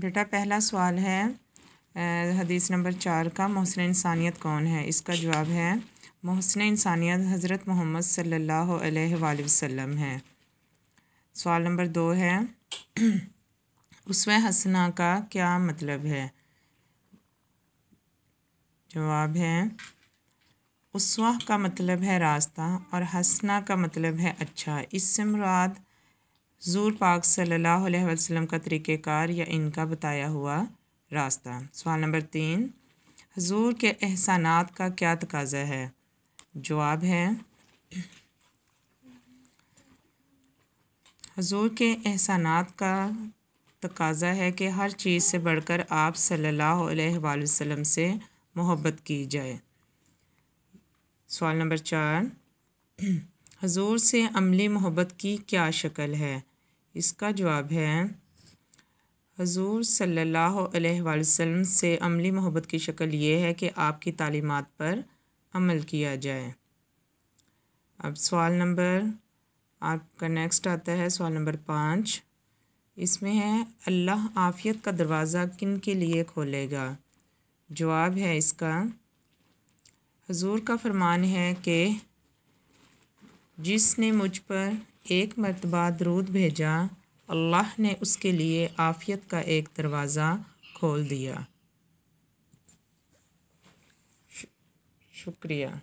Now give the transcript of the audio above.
बेटा पहला सवाल है हदीस नंबर चार का महसन इंसानियत कौन है इसका जवाब है महसन इंसानियत हज़रत मोहम्मद सल्लल्लाहु अलैहि वसल्लम है सवाल नंबर दो है उसव हसना का क्या मतलब है जवाब है उसवा का मतलब है रास्ता और हसना का मतलब है अच्छा इससे मुराद जूर पाक सल्लल्लाहु अलैहि वसल्लम का तरीक़ार या इनका बताया हुआ रास्ता सवाल नंबर तीन हजूर के एहसानात का क्या तकाजा है जवाब है हजूर के एहसानात का तकाजा है कि हर चीज़ से बढ़कर आप सल्लल्लाहु अलैहि वसल्लम से मोहब्बत की जाए सवाल नंबर चार हजूर से अमली मोहब्बत की क्या शक्ल है इसका जवाब है हजूर सल्ला वसम से अमली मोहब्बत की शक्ल ये है कि आपकी तलीमत पर अमल किया जाए अब सवाल नंबर आपका नेक्स्ट आता है सवाल नंबर पाँच इसमें है अल्लाह आफ़ियत का दरवाज़ा किन के लिए खोलेगा जवाब है इसका हजूर का फरमान है कि जिसने मुझ पर एक मरतबा दरूद भेजा अल्लाह ने उसके लिए आफ़ियत का एक दरवाज़ा खोल दिया शुक्रिया